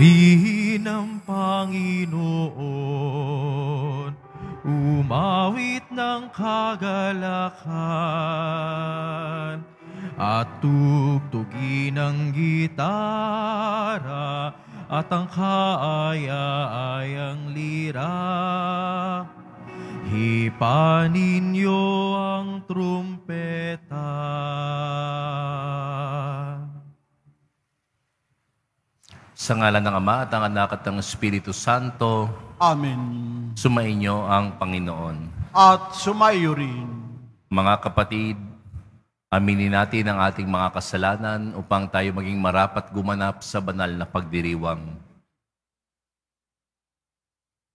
Gawin ng Panginoon, umawit ng kagalakan, at tugtugin ang gitara at ang kaaya-ayang lira. Hipanin ang trumpeta. Sa ngalan ng Ama at ng Anak at ng Espiritu Santo. Amen. Sumainyo ang Panginoon. At sumayo rin. Mga kapatid, aminin natin ang ating mga kasalanan upang tayo maging marapat gumanap sa banal na pagdiriwang.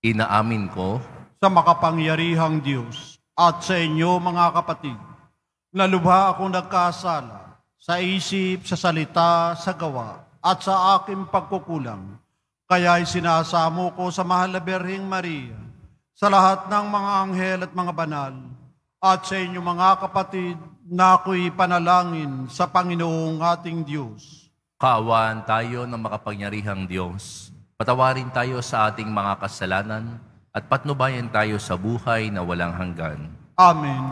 Inaamin ko sa makapangyarihang Diyos at sa inyo mga kapatid, na akong nagkasala sa isip, sa salita, sa gawa, at sa aking pagkukulang. Kaya'y sinasamo ko sa mahal na Berhing Maria, sa lahat ng mga anghel at mga banal, at sa inyo mga kapatid na ako'y panalangin sa Panginoong ating Diyos. Kaawaan tayo ng makapangyarihang Diyos. Patawarin tayo sa ating mga kasalanan at patnubayan tayo sa buhay na walang hanggan. Amen.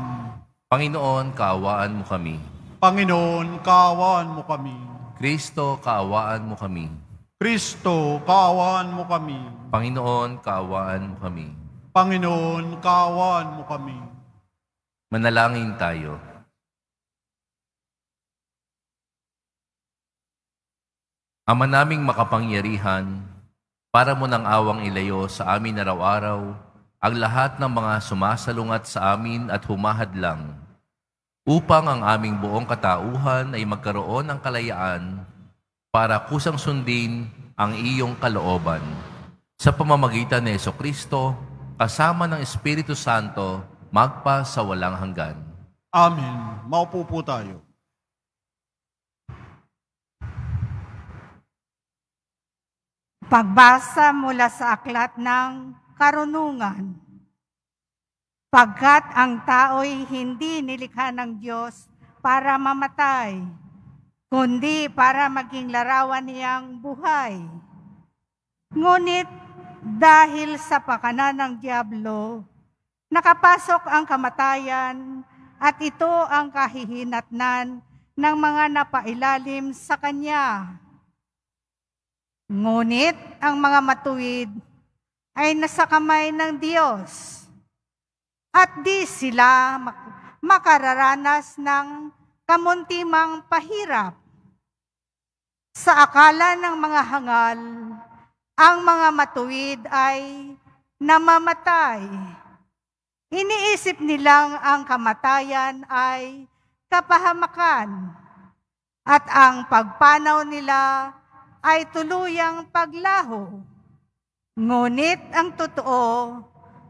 Panginoon, kaawaan mo kami. Panginoon, kaawaan mo kami. Kristo, kaawaan mo kami. Kristo, kaawaan mo kami. Panginoon, kaawaan mo kami. Panginoon, kaawaan mo kami. Manalangin tayo. Ama naming makapangyarihan, para mo nang awang ilayo sa amin araw-araw ang lahat ng mga sumasalungat sa amin at humahadlang upang ang aming buong katauhan ay magkaroon ng kalayaan para kusang sundin ang iyong kalooban sa pamamagitan ni Yeso Kristo kasama ng Espiritu Santo magpa sa walang hanggan. Amen. Maupo po tayo. Pagbasa mula sa aklat ng karunungan pagkat ang tao'y hindi nilikha ng Diyos para mamatay, kundi para maging larawan niyang buhay. Ngunit dahil sa pakana ng Diablo, nakapasok ang kamatayan at ito ang kahihinatnan ng mga napailalim sa Kanya. Ngunit ang mga matuwid ay nasa kamay ng Diyos at di sila makararanas ng kamuntimang pahirap. Sa akala ng mga hangal, ang mga matuwid ay namamatay. Iniisip nilang ang kamatayan ay kapahamakan at ang pagpanaw nila ay tuluyang paglaho. Ngunit ang totoo,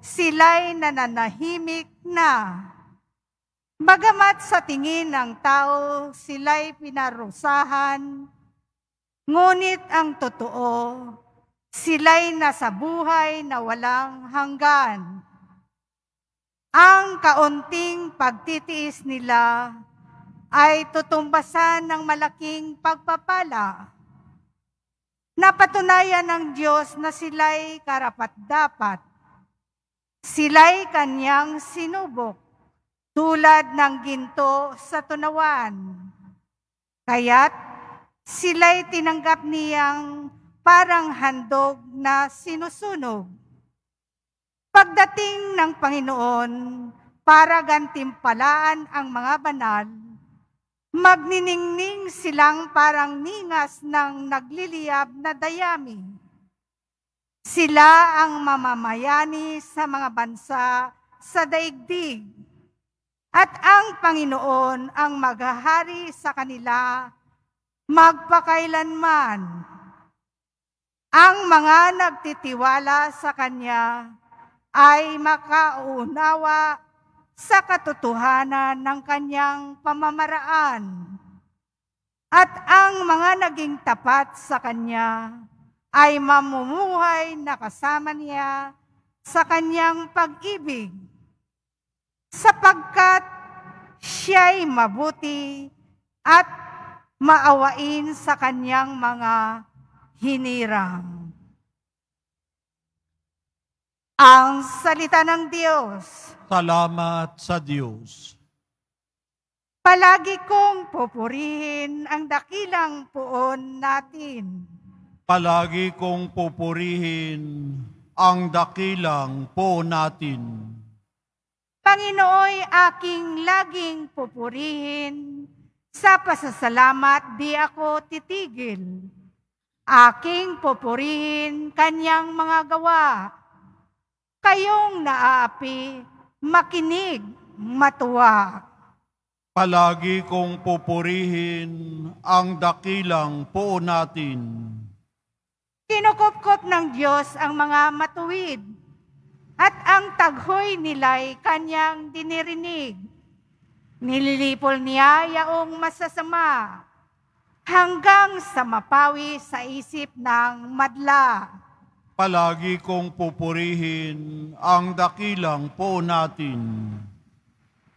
sila'y nananahimik na. Bagamat sa tingin ng tao, sila'y pinarusahan, ngunit ang totoo, sila'y nasa buhay na walang hanggan. Ang kaunting pagtitiis nila ay tutumbasan ng malaking pagpapala. Napatunayan ng Diyos na sila'y karapat-dapat Sila'y kanyang sinubok, tulad ng ginto sa tunawaan. Kaya't sila'y tinanggap niyang parang handog na sinusunog. Pagdating ng Panginoon para gantimpalaan ang mga banal, magniningning silang parang ningas ng nagliliyab na dayami sila ang mamamayani sa mga bansa sa daigdig. At ang Panginoon ang maghahari sa kanila magpakailanman. Ang mga nagtitiwala sa Kanya ay makaunawa sa katotohanan ng Kanyang pamamaraan. At ang mga naging tapat sa Kanya ay mamumuhay na kasama niya sa kanyang pag-ibig, sapagkat siya'y mabuti at maawain sa kanyang mga hinirang. Ang salita ng Diyos. Salamat sa Diyos. Palagi kong pupurihin ang dakilang puon natin Palagi kong pupurihin ang dakilang po natin. Panginooy aking laging pupurihin, sa pasasalamat di ako titigil. Aking pupurihin kanyang mga gawa. Kayong naaapi, makinig, matuwa. Palagi kong pupurihin ang dakilang po natin. Kinukupkop ng Diyos ang mga matuwid at ang taghoy nila'y kanyang dinirinig. Nililipol niya yaong masasama hanggang sa mapawi sa isip ng madla. Palagi kong pupurihin ang dakilang po natin.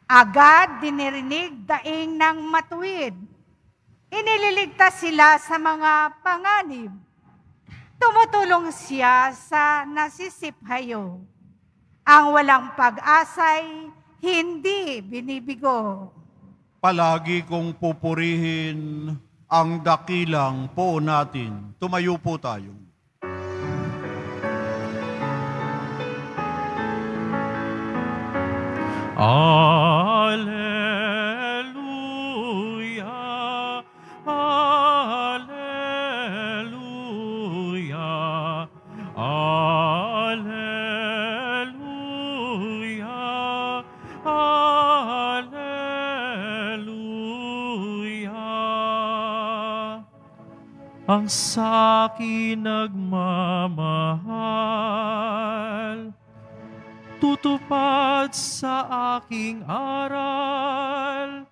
Agad dinirinig daing ng matuwid. Inililigtas sila sa mga panganib Tumutulong siya sa nasisiphayo. Ang walang pag-asay, hindi binibigo. Palagi kong pupurihin ang dakilang po natin. Tumayo po tayo. Alleluia. ang sakin nagmamahal. Tutupad sa aking aral,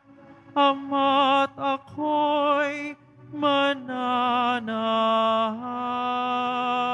Ama't ako'y mananahal.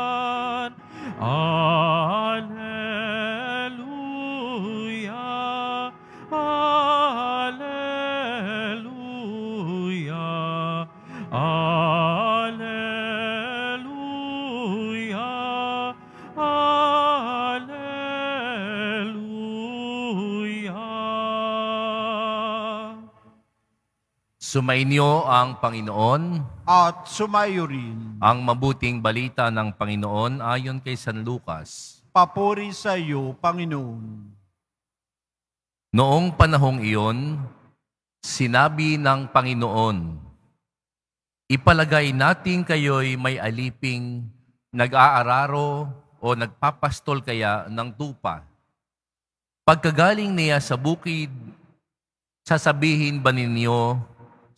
Sumainyo ang Panginoon at sumayo rin ang mabuting balita ng Panginoon ayon kay San Lucas. Papuri sa iyo, Panginoon. Noong panahong iyon, sinabi ng Panginoon, Ipalagay natin kayo'y may aliping nag-aararo o nagpapastol kaya ng tupa. Pagkagaling niya sa bukid, sasabihin ba ninyo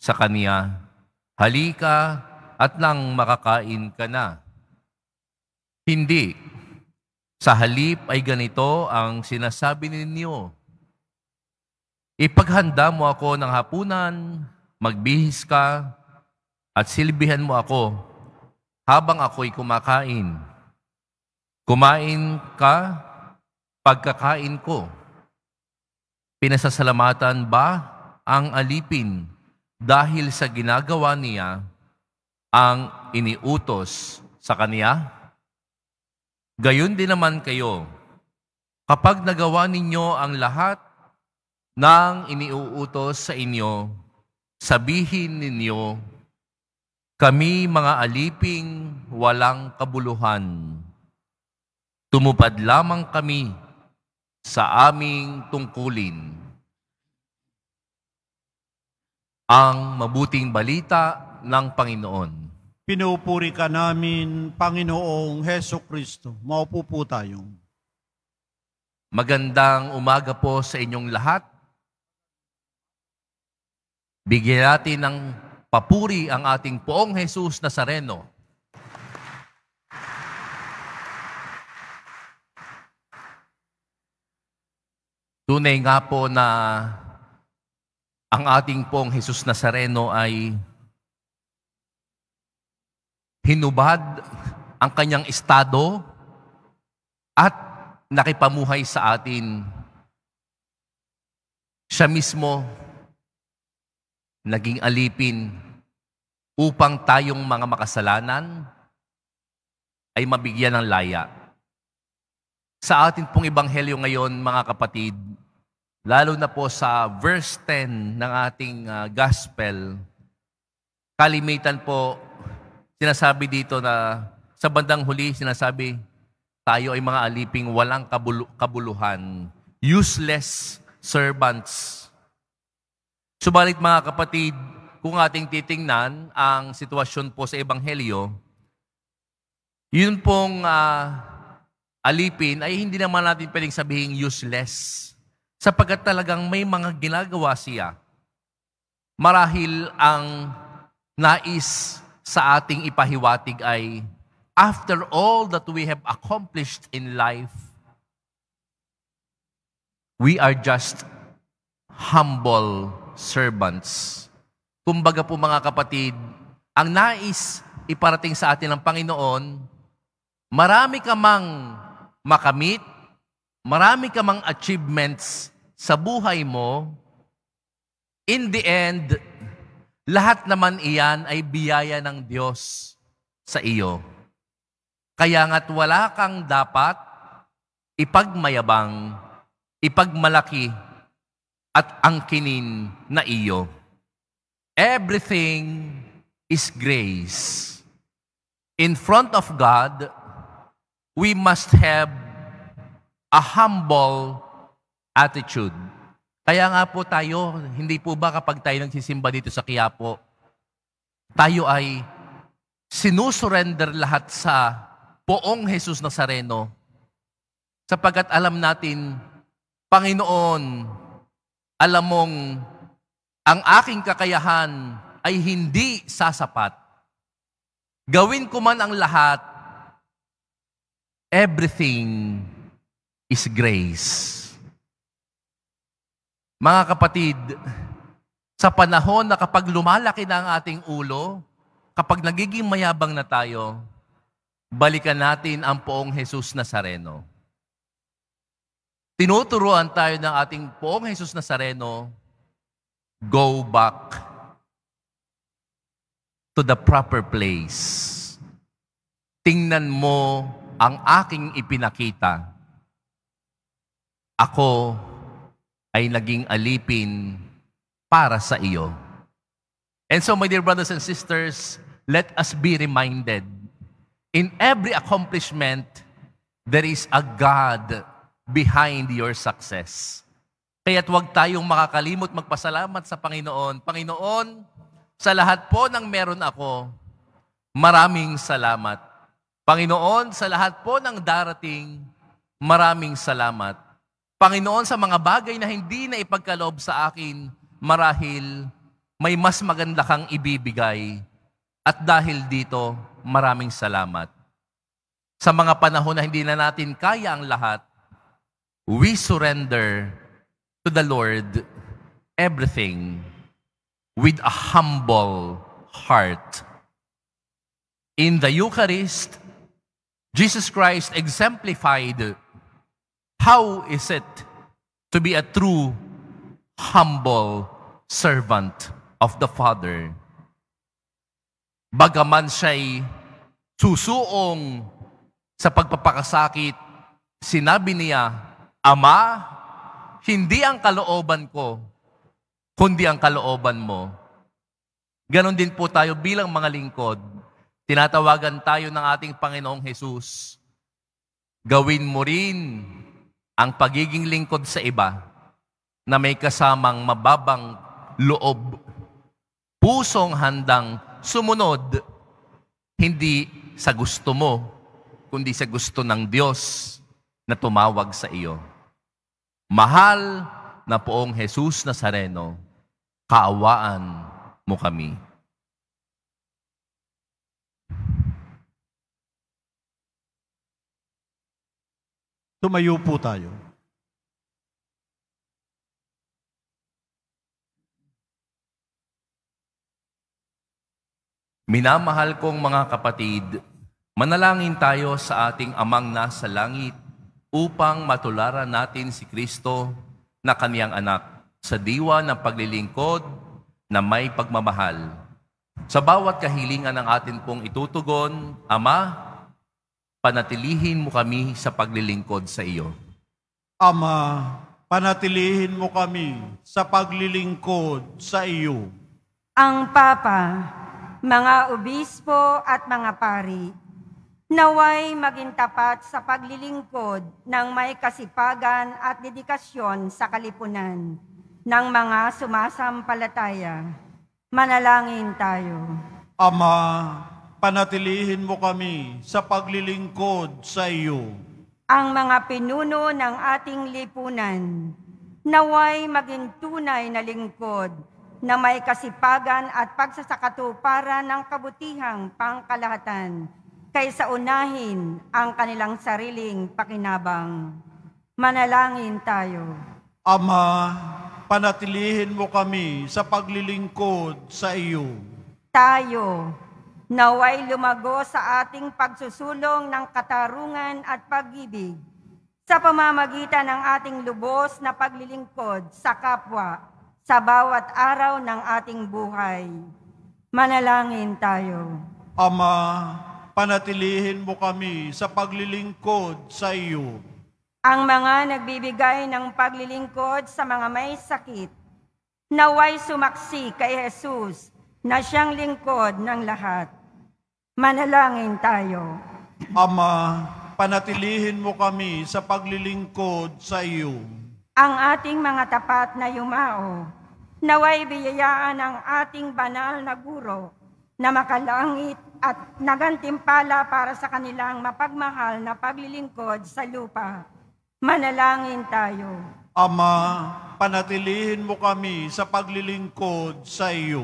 sa kaniya, Halika at nang makakain ka na. Hindi. Sa halip ay ganito ang sinasabi ninyo. Ipaghanda mo ako ng hapunan, magbihis ka, at silbihan mo ako habang ako'y kumakain. Kumain ka, pagkakain ko. Pinasasalamatan ba ang alipin dahil sa ginagawa niya ang iniutos sa kaniya? Gayon din naman kayo, kapag nagawa ninyo ang lahat ng iniuutos sa inyo, sabihin ninyo, kami mga aliping walang kabuluhan. Tumupad lamang kami sa aming tungkulin ang mabuting balita ng Panginoon. Pinupuri ka namin, Panginoong Heso Kristo. Maupo po tayo. Magandang umaga po sa inyong lahat. Bigyan natin ng papuri ang ating poong Jesus Nazareno. Tunay nga po na ang ating pong Jesus Nazareno ay hinubad ang kanyang estado at nakipamuhay sa atin. Siya mismo naging alipin upang tayong mga makasalanan ay mabigyan ng laya. Sa atin pong ebanghelyo ngayon, mga kapatid, Lalo na po sa verse 10 ng ating uh, gospel, kalimitan po, sinasabi dito na sa bandang huli, sinasabi, tayo ay mga aliping walang kabulu- kabuluhan, useless servants. Subalit mga kapatid, kung ating titingnan ang sitwasyon po sa Ebanghelyo, yun pong uh, alipin ay hindi naman natin pwedeng sabihin useless. Sapagat talagang may mga ginagawa siya. Marahil ang nais sa ating ipahiwatig ay, after all that we have accomplished in life, we are just humble servants. Kumbaga po mga kapatid, ang nais iparating sa atin ng Panginoon, marami kamang makamit, marami kamang achievements sa buhay mo, in the end, lahat naman iyan ay biyaya ng Diyos sa iyo. Kaya nga't wala kang dapat ipagmayabang, ipagmalaki, at angkinin na iyo. Everything is grace. In front of God, we must have a humble attitude. Kaya nga po tayo, hindi po ba kapag tayo nagsisimba dito sa Quiapo, tayo ay sinusurrender lahat sa poong Jesus Nazareno sapagkat alam natin, Panginoon, alam mong ang aking kakayahan ay hindi sasapat. Gawin ko man ang lahat, everything is grace. Mga kapatid, sa panahon na kapag lumalaki na ang ating ulo, kapag nagiging mayabang na tayo, balikan natin ang poong Jesus Nazareno. Tinuturuan tayo ng ating poong Jesus Nazareno, go back to the proper place. Tingnan mo ang aking ipinakita. Ako ay naging alipin para sa iyo. And so, my dear brothers and sisters, let us be reminded, in every accomplishment, there is a God behind your success. Kaya't huwag tayong makakalimot magpasalamat sa Panginoon. Panginoon, sa lahat po ng meron ako, maraming salamat. Panginoon, sa lahat po ng darating, maraming salamat. Panginoon, sa mga bagay na hindi na ipagkalob sa akin, marahil may mas maganda kang ibibigay. At dahil dito, maraming salamat. Sa mga panahon na hindi na natin kaya ang lahat, we surrender to the Lord everything with a humble heart. In the Eucharist, Jesus Christ exemplified How is it to be a true, humble servant of the Father? Bagaman siya'y susuong sa pagpapakasakit, sinabi niya, Ama, hindi ang kalooban ko, kundi ang kalooban mo. Ganon din po tayo bilang mga lingkod. Tinatawagan tayo ng ating Panginoong Jesus. Gawin mo rin ang pagiging lingkod sa iba na may kasamang mababang loob, pusong handang sumunod, hindi sa gusto mo, kundi sa gusto ng Diyos na tumawag sa iyo. Mahal na poong Jesus Nazareno, kaawaan mo kami. Tumayo po tayo. Minamahal kong mga kapatid, manalangin tayo sa ating amang nasa langit upang matularan natin si Kristo na kaniyang anak sa diwa ng paglilingkod na may pagmamahal. Sa bawat kahilingan ng atin pong itutugon, Ama, panatilihin mo kami sa paglilingkod sa iyo. Ama, panatilihin mo kami sa paglilingkod sa iyo. Ang Papa, mga obispo at mga pari, naway maging tapat sa paglilingkod ng may kasipagan at dedikasyon sa kalipunan ng mga sumasampalataya. Manalangin tayo. Ama, panatilihin mo kami sa paglilingkod sa iyo. Ang mga pinuno ng ating lipunan, naway maging tunay na lingkod na may kasipagan at pagsasakatuparan ng kabutihang pangkalahatan kaysa unahin ang kanilang sariling pakinabang. Manalangin tayo. Ama, panatilihin mo kami sa paglilingkod sa iyo. Tayo, naway lumago sa ating pagsusulong ng katarungan at pag-ibig sa pamamagitan ng ating lubos na paglilingkod sa kapwa sa bawat araw ng ating buhay. Manalangin tayo. Ama, panatilihin mo kami sa paglilingkod sa iyo. Ang mga nagbibigay ng paglilingkod sa mga may sakit, naway sumaksi kay Jesus na siyang lingkod ng lahat. Manalangin tayo. Ama, panatilihin mo kami sa paglilingkod sa iyo. Ang ating mga tapat na yumao, naway biyayaan ang ating banal na guro na makalangit at nagantimpala para sa kanilang mapagmahal na paglilingkod sa lupa. Manalangin tayo. Ama, panatilihin mo kami sa paglilingkod sa iyo.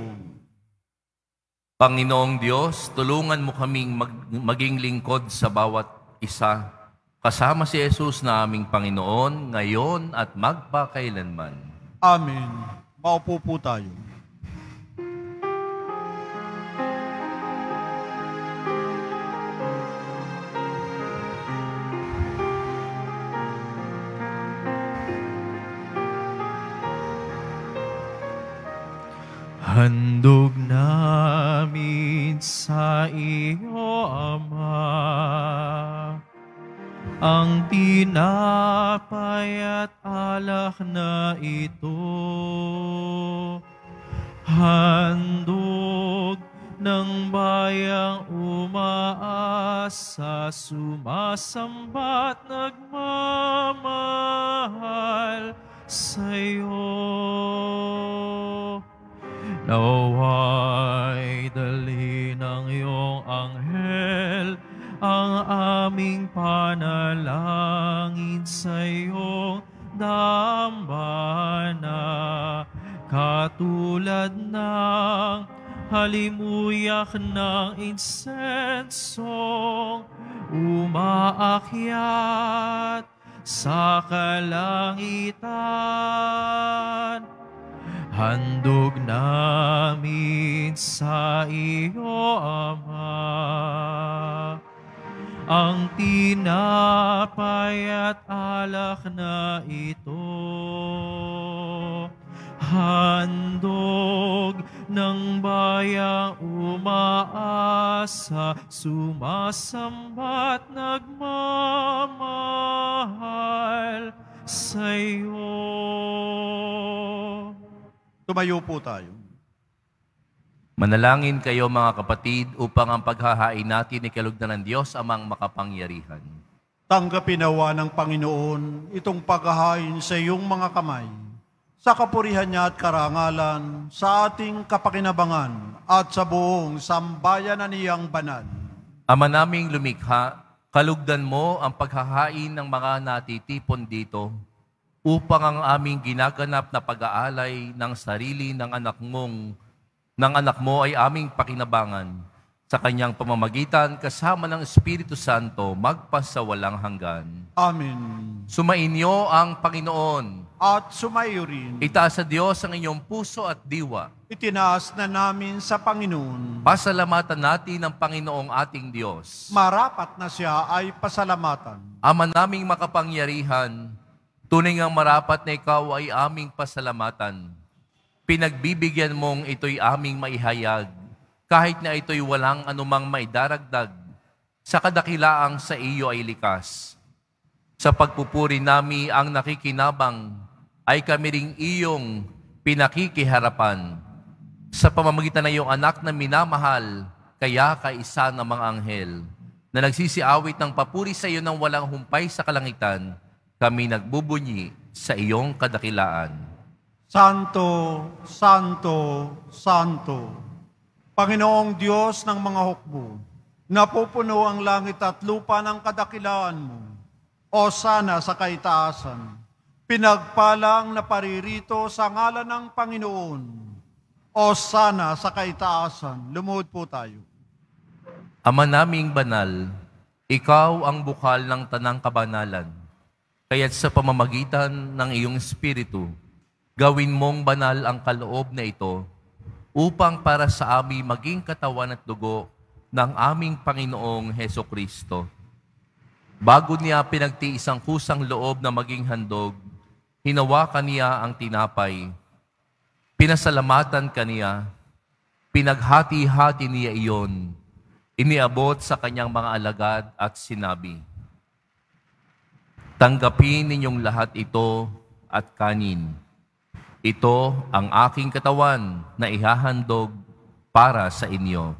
Panginoong Diyos, tulungan mo kaming mag- maging lingkod sa bawat isa, kasama si Jesus na aming Panginoon, ngayon at magpakailanman. Amen. Maupo po tayo. Handog na sa iyo, Ama. Ang tinapay at alak na ito, handog ng bayang umaasa, sumasambat, nagmamahal sa iyo. Now I the iyong anghel ang aming panalangin sa iyong dambana. Katulad ng halimuyak ng insenso, umaakyat sa kalangitan Handog namin sa iyo, Ama, ang tinapay at alak na ito. Handog ng bayang umaasa, sumasambat nagmamahal sa iyo. Tumayo po tayo. Manalangin kayo mga kapatid upang ang paghahain natin ni kalugdan ng Diyos amang makapangyarihan. Tanggapin nawa ng Panginoon itong paghahain sa iyong mga kamay sa kapurihan niya at karangalan sa ating kapakinabangan at sa buong sambayanan niyang banal. Ama naming lumikha, kalugdan mo ang paghahain ng mga natitipon dito upang ang aming ginaganap na pag-aalay ng sarili ng anak mong ng anak mo ay aming pakinabangan sa kanyang pamamagitan kasama ng Espiritu Santo magpasawalang hanggan. Amen. Sumainyo ang Panginoon. At sumayo rin. Itaas sa Diyos ang inyong puso at diwa. Itinaas na namin sa Panginoon. Pasalamatan natin ang Panginoong ating Diyos. Marapat na siya ay pasalamatan. Ama naming makapangyarihan, Tunay ngang marapat na ikaw ay aming pasalamatan. Pinagbibigyan mong ito'y aming maihayag, kahit na ito'y walang anumang maidaragdag, sa kadakilaang sa iyo ay likas. Sa pagpupuri nami ang nakikinabang, ay kami ring iyong pinakikiharapan. Sa pamamagitan ng iyong anak na minamahal, kaya kaisa ng mga anghel, na nagsisiawit ng papuri sa iyo ng walang humpay sa kalangitan, kami nagbubunyi sa iyong kadakilaan. Santo, Santo, Santo, Panginoong Diyos ng mga hukbo, napupuno ang langit at lupa ng kadakilaan mo. O sana sa kaitaasan, pinagpalang naparirito sa ngalan ng Panginoon. O sana sa kaitaasan, lumuhod po tayo. Ama naming banal, ikaw ang bukal ng tanang kabanalan kaya sa pamamagitan ng iyong Espiritu, gawin mong banal ang kaloob na ito upang para sa amin maging katawan at dugo ng aming Panginoong Heso Kristo. Bago niya pinagtiisang kusang loob na maging handog, hinawakan niya ang tinapay, pinasalamatan kaniya, pinaghati-hati niya iyon, iniabot sa kanyang mga alagad at sinabi, Tanggapin ninyong lahat ito at kanin. Ito ang aking katawan na ihahandog para sa inyo.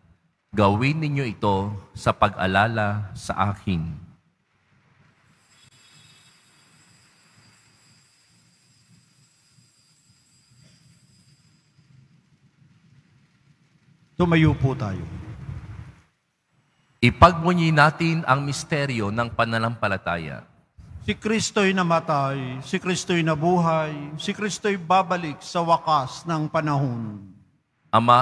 Gawin ninyo ito sa pag-alala sa akin. Tumayo po tayo. Ipagmunyi natin ang misteryo ng pananampalataya. Si Kristo'y namatay, si Kristo'y nabuhay, si Kristo'y babalik sa wakas ng panahon. Ama,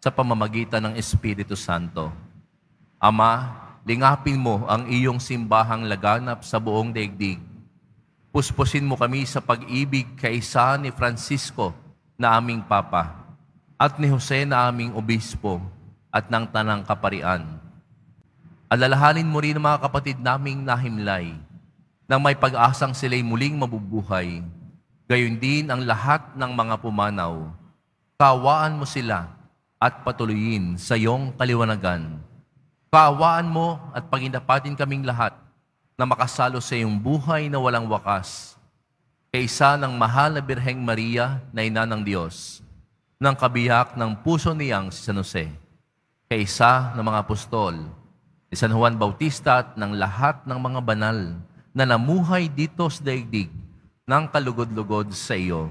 sa pamamagitan ng Espiritu Santo. Ama, lingapin mo ang iyong simbahang laganap sa buong daigdig. Puspusin mo kami sa pag-ibig kaisa ni Francisco na aming Papa at ni Jose na aming Obispo at ng Tanang Kaparian. Alalahanin mo rin ang mga kapatid naming nahimlay na may pag-asang sila'y muling mabubuhay. Gayon din ang lahat ng mga pumanaw. Kawaan mo sila at patuloyin sa iyong kaliwanagan. Kaawaan mo at pagindapatin kaming lahat na makasalo sa iyong buhay na walang wakas kaysa ng mahal na Birheng Maria na ina ng Diyos, ng kabiyak ng puso niyang si San Jose, kaysa ng mga apostol, ni San Juan Bautista at ng lahat ng mga banal na namuhay dito sa daigdig ng kalugod-lugod sa iyo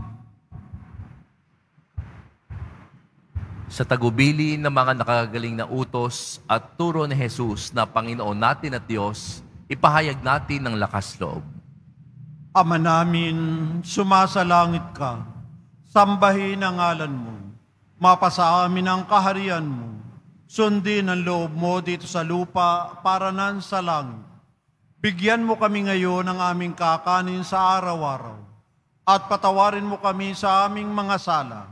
sa tagubili ng mga nakagaling na utos at turo ni Jesus na Panginoon natin at Diyos, ipahayag natin ng lakas loob. Ama namin, sumasalangit ka, sambahin ang ngalan mo, mapasa ang kaharian mo, sundin ang loob mo dito sa lupa para nan sa langit. Bigyan mo kami ngayon ng aming kakanin sa araw-araw, at patawarin mo kami sa aming mga sala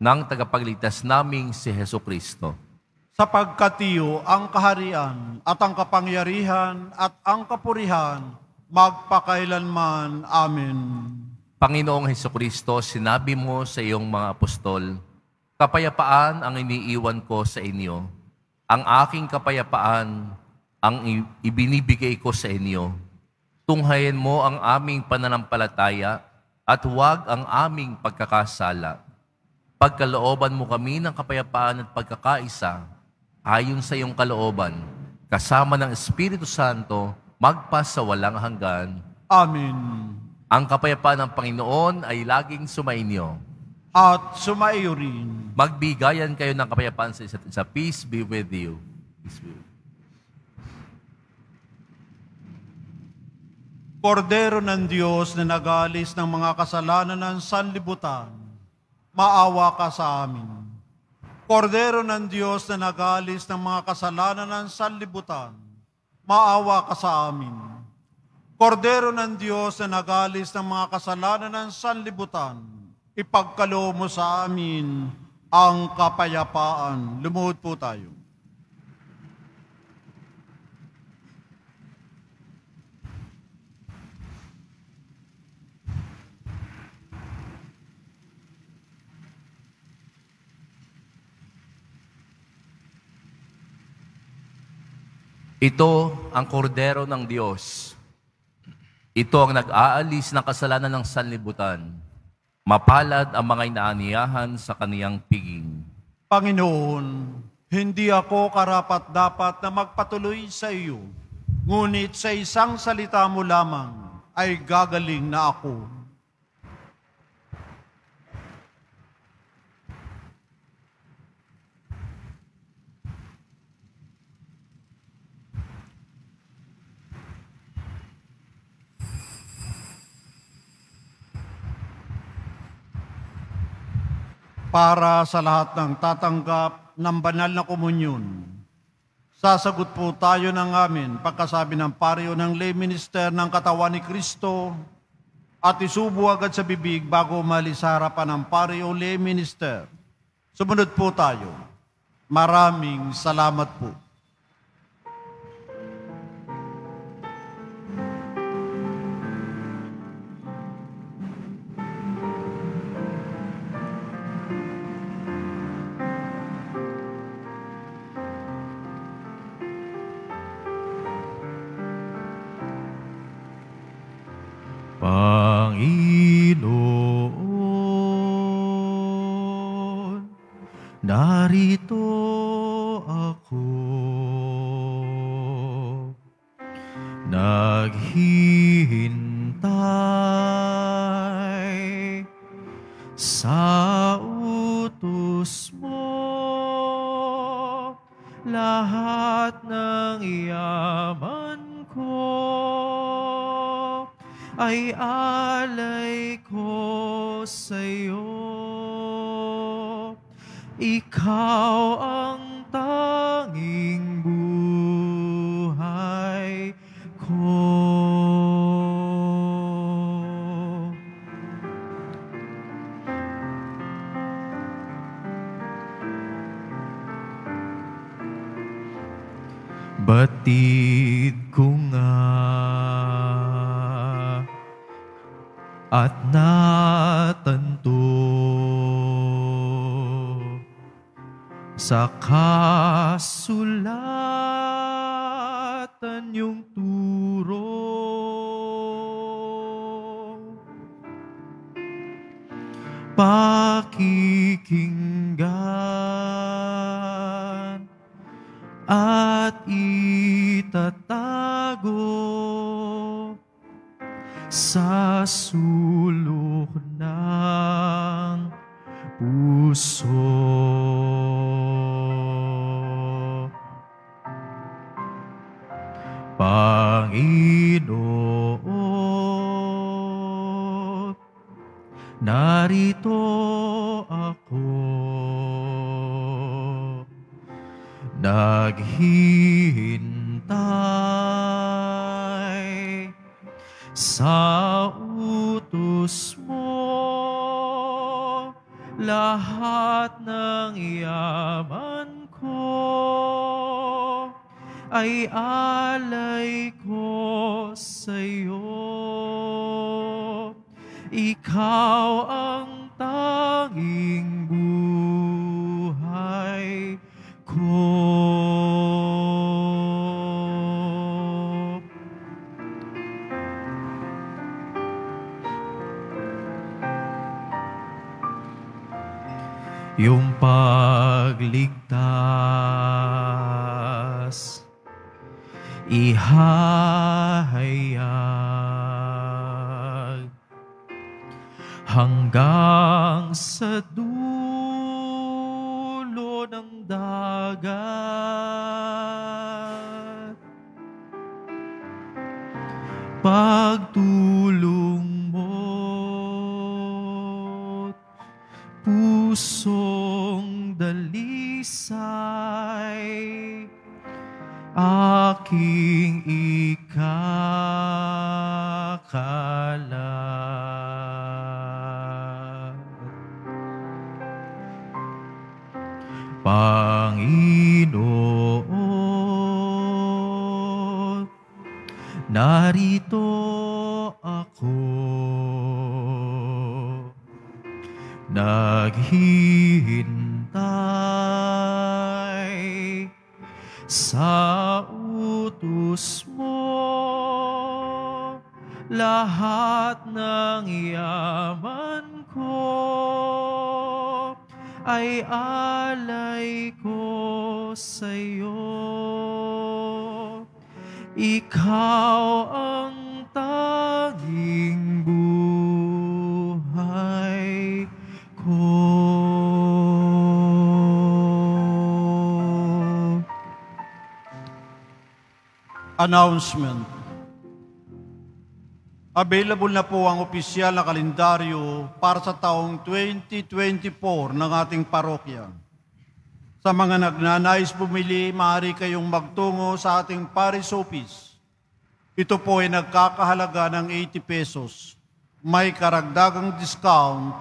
ng tagapagligtas naming si Heso Kristo. Sapagkat iyo ang kaharian at ang kapangyarihan at ang kapurihan magpakailanman. Amen. Panginoong Heso Kristo, sinabi mo sa iyong mga apostol, Kapayapaan ang iniiwan ko sa inyo. Ang aking kapayapaan ang ibinibigay ko sa inyo. Tunghayan mo ang aming pananampalataya at huwag ang aming pagkakasala pagkalooban mo kami ng kapayapaan at pagkakaisa ayon sa iyong kalooban, kasama ng Espiritu Santo, magpa sa walang hanggan. Amen. Ang kapayapaan ng Panginoon ay laging sumainyo. At sumaiyo rin. Magbigayan kayo ng kapayapaan sa isa't isa. Peace be with you. Peace be with you. Kordero ng Diyos na nagalis ng mga kasalanan ng sanlibutan, maawa ka sa amin. Kordero ng Diyos na nagalis ng mga kasalanan ng sanlibutan, maawa ka sa amin. Kordero ng Diyos na nagalis ng mga kasalanan ng sanlibutan, ipagkalo mo sa amin ang kapayapaan. Lumuhod po tayo. Ito ang kordero ng Diyos. Ito ang nag-aalis ng kasalanan ng sanlibutan. Mapalad ang mga inaaniyahan sa kaniyang piging. Panginoon, hindi ako karapat-dapat na magpatuloy sa iyo, ngunit sa isang salita mo lamang ay gagaling na ako. para sa lahat ng tatanggap ng banal na komunyon. Sasagot po tayo ng amin pagkasabi ng pariyo ng lay minister ng katawan ni Kristo at isubo agad sa bibig bago umalis sa harapan ng pariyo lay minister. Sumunod po tayo. Maraming salamat po. Panginoon, narito kasulatan yung turo. Pakikinggan at itatago sa suyo. iyong pagligtas. Ihahal sa utos mo lahat ng yaman ko ay alay ko sa iyo ikaw ang Announcement. Available na po ang opisyal na kalendaryo para sa taong 2024 ng ating parokya. Sa mga nagnanais bumili, maaari kayong magtungo sa ating parish office. Ito po ay nagkakahalaga ng 80 pesos. May karagdagang discount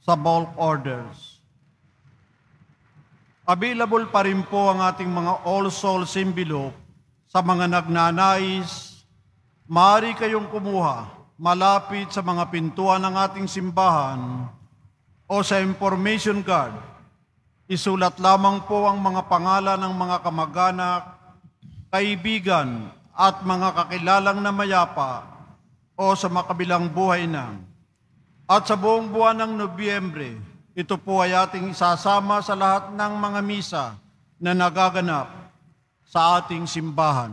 sa bulk orders. Available pa rin po ang ating mga All Souls envelope sa mga nagnanais, maaari kayong kumuha malapit sa mga pintuan ng ating simbahan o sa information card. Isulat lamang po ang mga pangalan ng mga kamag-anak, kaibigan at mga kakilalang na mayapa o sa makabilang buhay na. At sa buong buwan ng Nobyembre, ito po ay ating isasama sa lahat ng mga misa na nagaganap sa ating simbahan.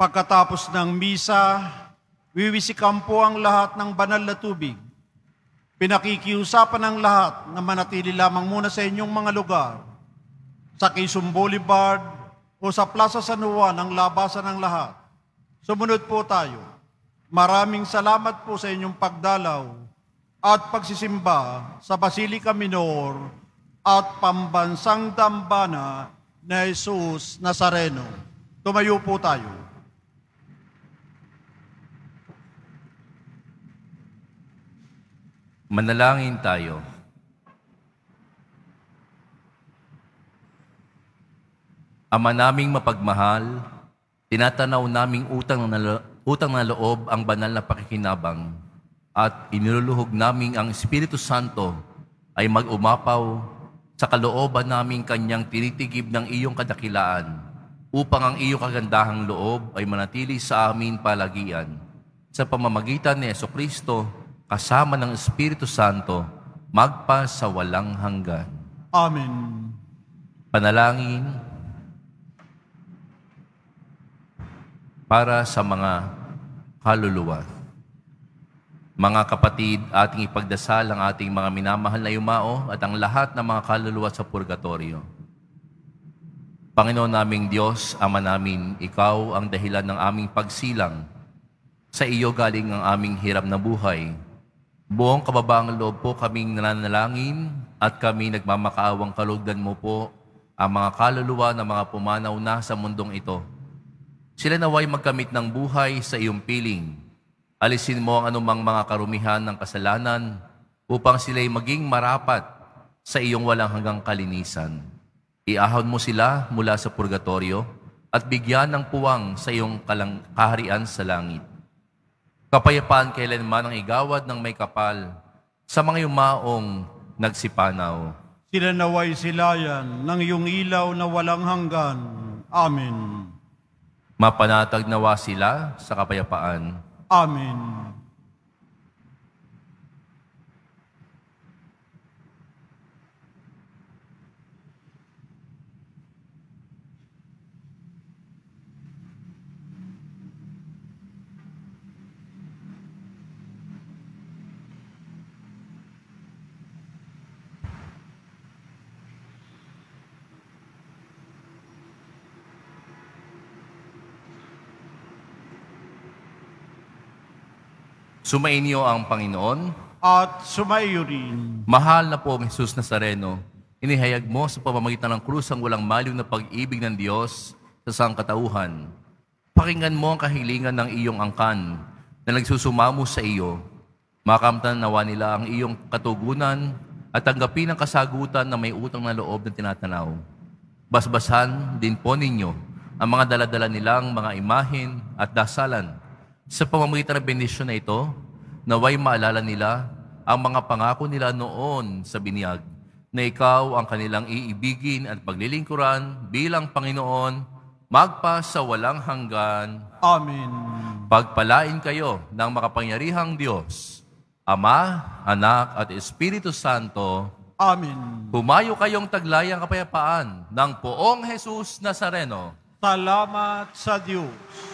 Pagkatapos ng misa, wiwisikan po ang lahat ng banal na tubig. Pinakikiusapan ang lahat na manatili lamang muna sa inyong mga lugar, sa Quezon Boulevard o sa Plaza San Juan ang labasan ng lahat. Sumunod po tayo. Maraming salamat po sa inyong pagdalaw at pagsisimba sa Basilica Minor at pambansang dambana na Jesus Nazareno. Tumayo po tayo. Manalangin tayo. Ama naming mapagmahal, tinatanaw naming utang na, utang na loob ang banal na pakikinabang at iniluluhog naming ang Espiritu Santo ay mag-umapaw sa kalooban namin kanyang tinitigib ng iyong kadakilaan upang ang iyong kagandahang loob ay manatili sa amin palagian. Sa pamamagitan ni Yeso Kristo, kasama ng Espiritu Santo, magpa sa walang hanggan. Amen. Panalangin para sa mga kaluluwa. Mga kapatid, ating ipagdasal ang ating mga minamahal na yumao at ang lahat ng mga kaluluwa sa purgatorio. Panginoon naming Diyos, Ama namin, Ikaw ang dahilan ng aming pagsilang. Sa iyo galing ang aming hirap na buhay. Buong kababaang loob po kaming nananalangin at kami nagmamakaawang kalugdan mo po ang mga kaluluwa na mga pumanaw na sa mundong ito. Sila naway magkamit ng buhay sa iyong piling Alisin mo ang anumang mga karumihan ng kasalanan upang sila'y maging marapat sa iyong walang hanggang kalinisan. Iahon mo sila mula sa purgatorio at bigyan ng puwang sa iyong kaharian sa langit. Kapayapaan kailanman ang igawad ng may kapal sa mga yumaong nagsipanaw. Sila naway silayan ng iyong ilaw na walang hanggan. Amen. Mapanatag nawa sila sa kapayapaan Amen. Sumainyo ang Panginoon. At sumaiyo rin. Mahal na po ang Jesus Nazareno. Inihayag mo sa pamamagitan ng krus ang walang maliw na pag-ibig ng Diyos sa sangkatauhan. Pakinggan mo ang kahilingan ng iyong angkan na nagsusumamo sa iyo. Makamtan nawa nila ang iyong katugunan at tanggapin ang kasagutan na may utang na loob na tinatanaw. Basbasan din po ninyo ang mga daladala nilang mga imahin at dasalan sa pamamagitan ng bendisyon na ito, naway maalala nila ang mga pangako nila noon sa binyag na ikaw ang kanilang iibigin at paglilingkuran bilang Panginoon magpa sa walang hanggan. Amen. Pagpalain kayo ng makapangyarihang Diyos, Ama, Anak, at Espiritu Santo. Amen. Humayo kayong taglay ang kapayapaan ng poong Jesus Nazareno. Salamat sa Diyos.